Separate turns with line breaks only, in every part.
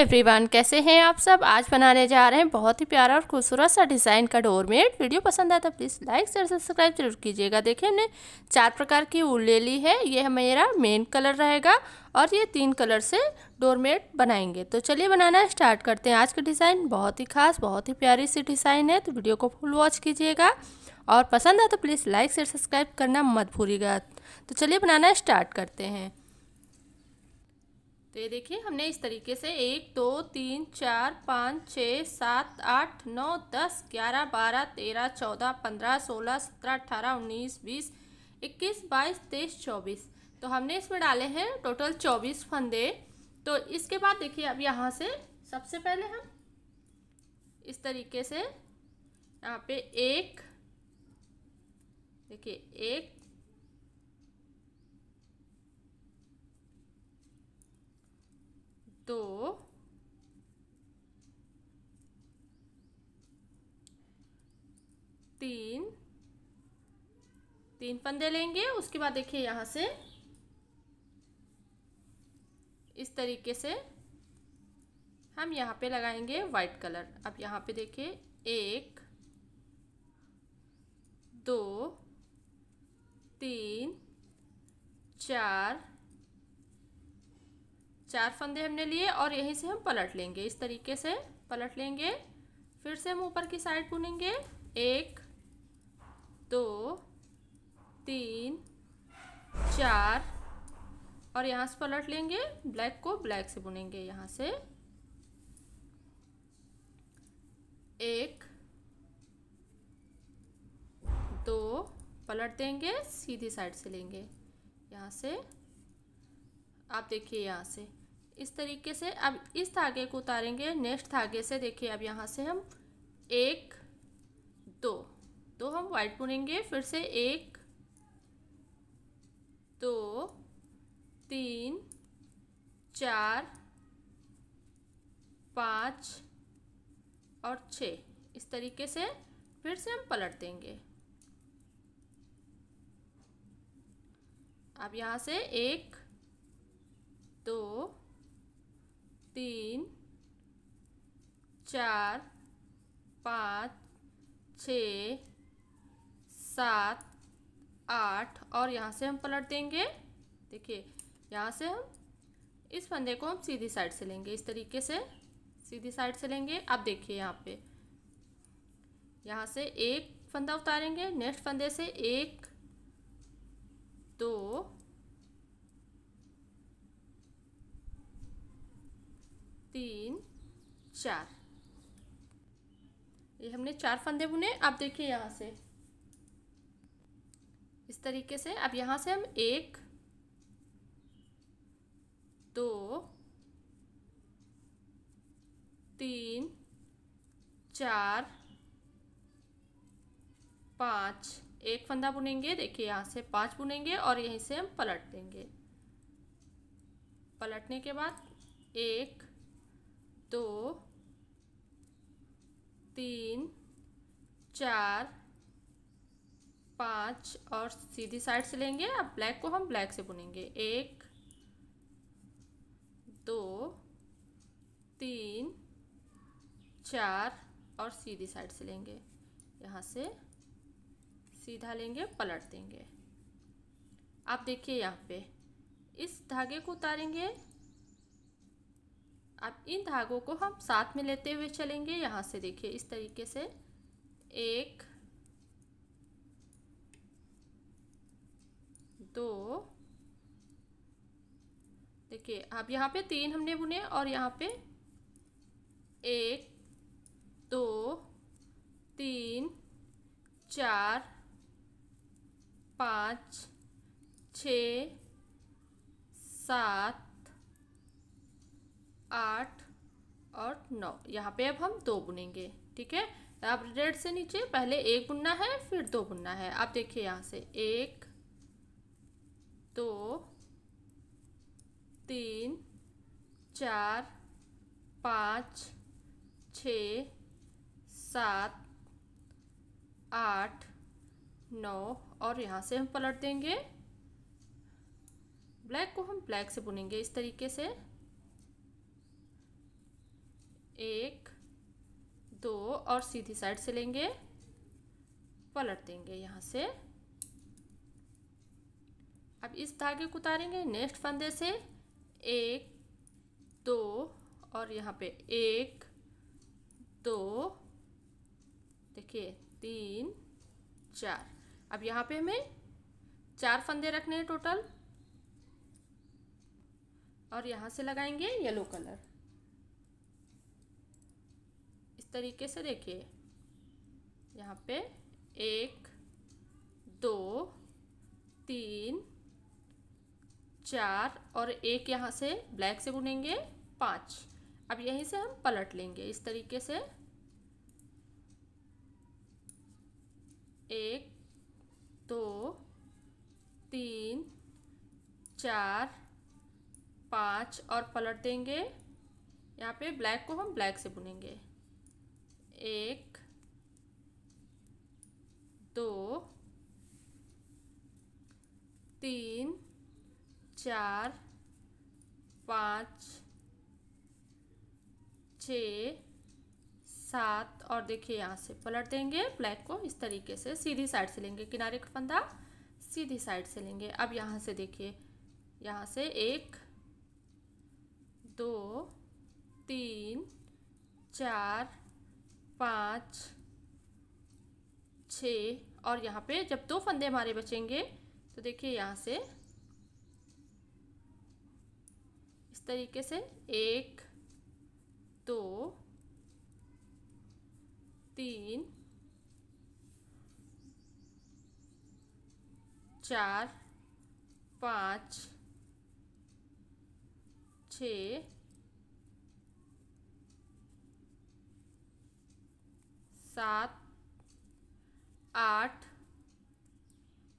everyone कैसे हैं आप सब आज बनाने जा रहे हैं बहुत ही प्यारा और खूबसूरत सा डिज़ाइन का डोरमेट वीडियो पसंद आया तो प्लीज़ लाइक शेयर सब्सक्राइब जरूर कीजिएगा देखिए हमने चार प्रकार की ऊल ले ली है ये मेरा मेन कलर रहेगा और ये तीन कलर से डोरमेट बनाएंगे तो चलिए बनाना स्टार्ट करते हैं आज का डिज़ाइन बहुत ही खास बहुत ही प्यारी सी डिज़ाइन है तो वीडियो को फुल वॉच कीजिएगा और पसंद आया तो प्लीज़ लाइक शेयर सब्सक्राइब करना मत भूलिएगा तो चलिए बनाना स्टार्ट करते हैं तो ये देखिए हमने इस तरीके से एक दो तीन चार पाँच छः सात आठ नौ दस ग्यारह बारह तेरह चौदह पंद्रह सोलह सत्रह अठारह उन्नीस बीस इक्कीस बाईस तेईस चौबीस तो हमने इसमें डाले हैं टोटल चौबीस फंदे तो इसके बाद देखिए अब यहाँ से सबसे पहले हम इस तरीके से यहाँ पे एक देखिए एक तो तीन तीन फंदे लेंगे उसके बाद देखिए यहाँ से इस तरीके से हम यहाँ पे लगाएंगे वाइट कलर अब यहाँ पे देखिए एक दो तीन चार चार फंदे हमने लिए और यहीं से हम पलट लेंगे इस तरीके से पलट लेंगे फिर से हम ऊपर की साइड बुनेंगे एक दो तीन चार और यहाँ से पलट लेंगे ब्लैक को ब्लैक से बुनेंगे यहाँ से एक दो पलट देंगे सीधी साइड से लेंगे यहाँ से आप देखिए यहाँ से इस तरीके से अब इस धागे को उतारेंगे नेक्स्ट धागे से देखिए अब यहाँ से हम एक दो तो हम वाइट बुनेंगे फिर से एक दो तीन चार पाँच और छः इस तरीके से फिर से हम पलट देंगे अब यहाँ से एक दो तीन चार पाँच छ सात आठ और यहाँ से हम पलट देंगे देखिए यहाँ से हम इस फंदे को हम सीधी साइड से लेंगे इस तरीके से सीधी साइड से लेंगे अब देखिए यहाँ पे यहाँ से एक फंदा उतारेंगे नेक्स्ट फंदे से एक दो तीन चार ये हमने चार फंदे बुने आप देखिए यहाँ से इस तरीके से अब यहाँ से हम एक दो तीन चार पाँच एक फंदा बुनेंगे देखिए यहाँ से पाँच बुनेंगे और यहीं से हम पलट देंगे पलटने के बाद एक दो तीन चार पाँच और सीधी साइड से लेंगे अब ब्लैक को हम ब्लैक से बुनेंगे एक दो तीन चार और सीधी साइड से लेंगे यहाँ से सीधा लेंगे पलट देंगे आप देखिए यहाँ पे इस धागे को उतारेंगे अब इन धागों को हम साथ में लेते हुए चलेंगे यहाँ से देखिए इस तरीके से एक दो देखिए अब यहाँ पे तीन हमने बुने और यहाँ पे एक दो तीन चार पाँच छ सात आठ और नौ यहाँ पे अब हम दो बुनेंगे ठीक है अब रेड से नीचे पहले एक बुनना है फिर दो बुनना है आप देखिए यहाँ से एक दो तीन चार पाँच छ सात आठ नौ और यहाँ से हम पलट देंगे ब्लैक को हम ब्लैक से बुनेंगे इस तरीके से एक दो और सीधी साइड से लेंगे पलट देंगे यहाँ से अब इस धागे को उतारेंगे नेक्स्ट फंदे से एक दो और यहाँ पे एक दो देखिए तीन चार अब यहाँ पे हमें चार फंदे रखने हैं टोटल और यहाँ से लगाएंगे येलो कलर तरीके से देखिए यहाँ पे एक दो तीन चार और एक यहाँ से ब्लैक से बुनेंगे पाँच अब यहीं से हम पलट लेंगे इस तरीके से एक दो तीन चार पाँच और पलट देंगे यहाँ पे ब्लैक को हम ब्लैक से बुनेंगे एक दो तीन चार पाँच छ सात और देखिए यहाँ से पलट देंगे ब्लैक को इस तरीके से सीधी साइड से लेंगे किनारे का फंदा सीधी साइड से लेंगे अब यहाँ से देखिए यहाँ से एक दो तीन चार पाँच छ और यहाँ पे जब दो फंदे हमारे बचेंगे तो देखिए यहाँ से इस तरीके से एक दो तीन चार पाँच छ सात आठ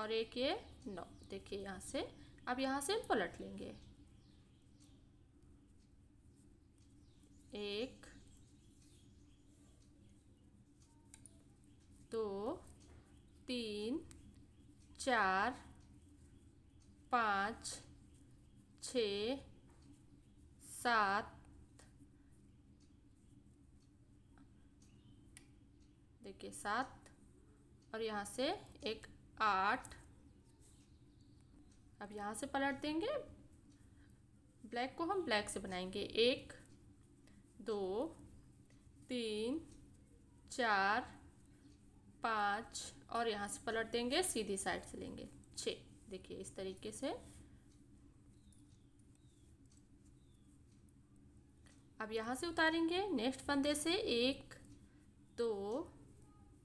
और एक ये नौ देखिए यहाँ से अब यहाँ से पलट लेंगे एक दो तीन चार पाँच छ सात देखिए सात और यहाँ से एक आठ अब यहाँ से पलट देंगे ब्लैक को हम ब्लैक से बनाएंगे एक दो तीन चार पाँच और यहाँ से पलट देंगे सीधी साइड से लेंगे छः देखिए इस तरीके से अब यहाँ से उतारेंगे नेक्स्ट फंदे से एक दो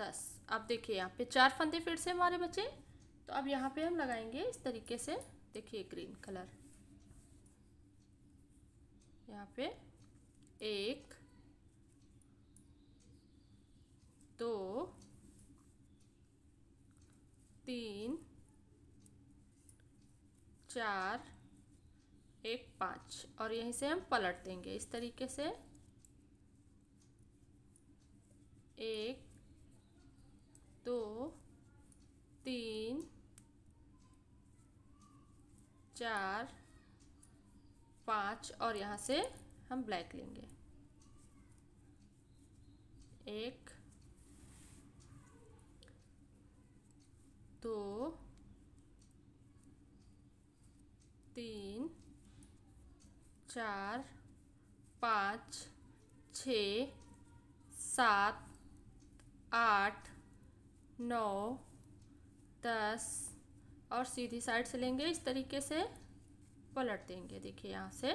दस अब देखिए यहाँ पे चार फंदे फिर से हमारे बचे तो अब यहाँ पे हम लगाएंगे इस तरीके से देखिए ग्रीन कलर यहाँ पे एक दो तीन चार एक पाँच और यहीं से हम पलट देंगे इस तरीके से एक दो तीन चार पाँच और यहाँ से हम ब्लैक लेंगे एक दो तीन चार पाँच छ सात आठ नौ दस और सीधी साइड से लेंगे इस तरीके से पलट देंगे देखिए यहाँ से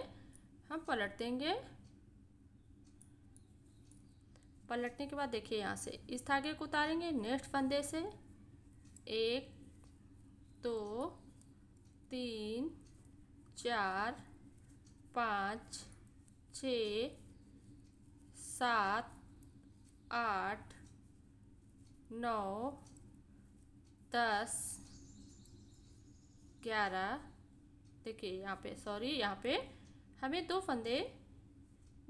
हम पलट देंगे पलटने के बाद देखिए यहाँ से इस धागे को उतारेंगे नेक्स्ट फंदे से एक दो तीन चार पाँच छ सात आठ नौ दस ग्यारह देखिए यहाँ पे सॉरी यहाँ पे हमें दो फंदे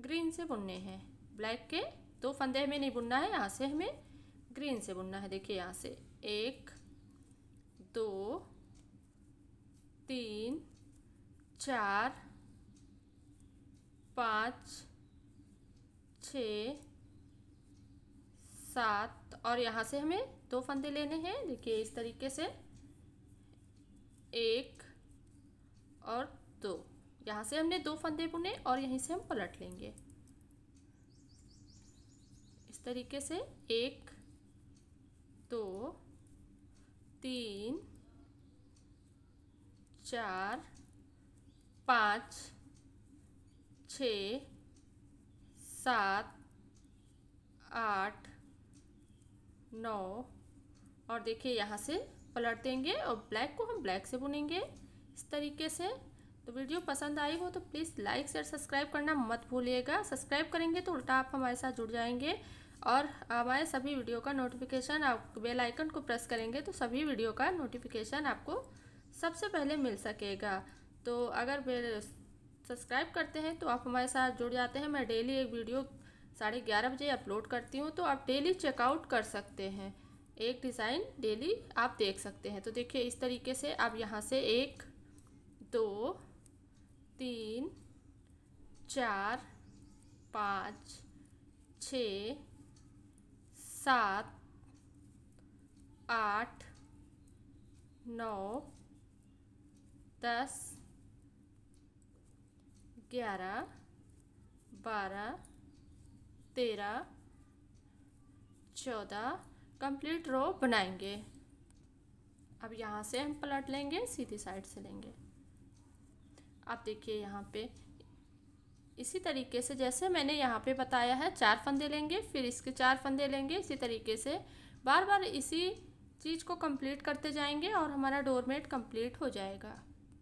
ग्रीन से बुनने हैं ब्लैक के दो फंदे हमें नहीं बुनना है यहाँ से हमें ग्रीन से बुनना है देखिए यहाँ से एक दो तीन चार पाँच छ सात और यहाँ से हमें दो फंदे लेने हैं देखिए इस तरीके से एक और दो यहाँ से हमने दो फंदे बुने और यहीं से हम पलट लेंगे इस तरीके से एक दो तीन चार पाँच छ सात आठ नौ और देखिए यहाँ से पलट देंगे और ब्लैक को हम ब्लैक से बुनेंगे इस तरीके से तो वीडियो पसंद आई हो तो प्लीज़ लाइक शेयर सब्सक्राइब करना मत भूलिएगा सब्सक्राइब करेंगे तो उल्टा आप हमारे साथ जुड़ जाएंगे और हमारे सभी वीडियो का नोटिफिकेशन आप बेल आइकन को प्रेस करेंगे तो सभी वीडियो का नोटिफिकेशन आपको सबसे पहले मिल सकेगा तो अगर सब्सक्राइब करते हैं तो आप हमारे साथ जुड़ जाते हैं मैं डेली एक वीडियो साढ़े ग्यारह बजे अपलोड करती हूँ तो आप डेली चेकआउट कर सकते हैं एक डिज़ाइन डेली आप देख सकते हैं तो देखिए इस तरीके से आप यहाँ से एक दो तीन चार पाँच छ सात आठ नौ दस ग्यारह बारह तेरह चौदह कंप्लीट रो बनाएंगे अब यहाँ से हम पलट लेंगे सीधी साइड से लेंगे आप देखिए यहाँ पे इसी तरीके से जैसे मैंने यहाँ पे बताया है चार फंदे लेंगे फिर इसके चार फंदे लेंगे इसी तरीके से बार बार इसी चीज़ को कंप्लीट करते जाएंगे और हमारा डोरमेट कंप्लीट हो जाएगा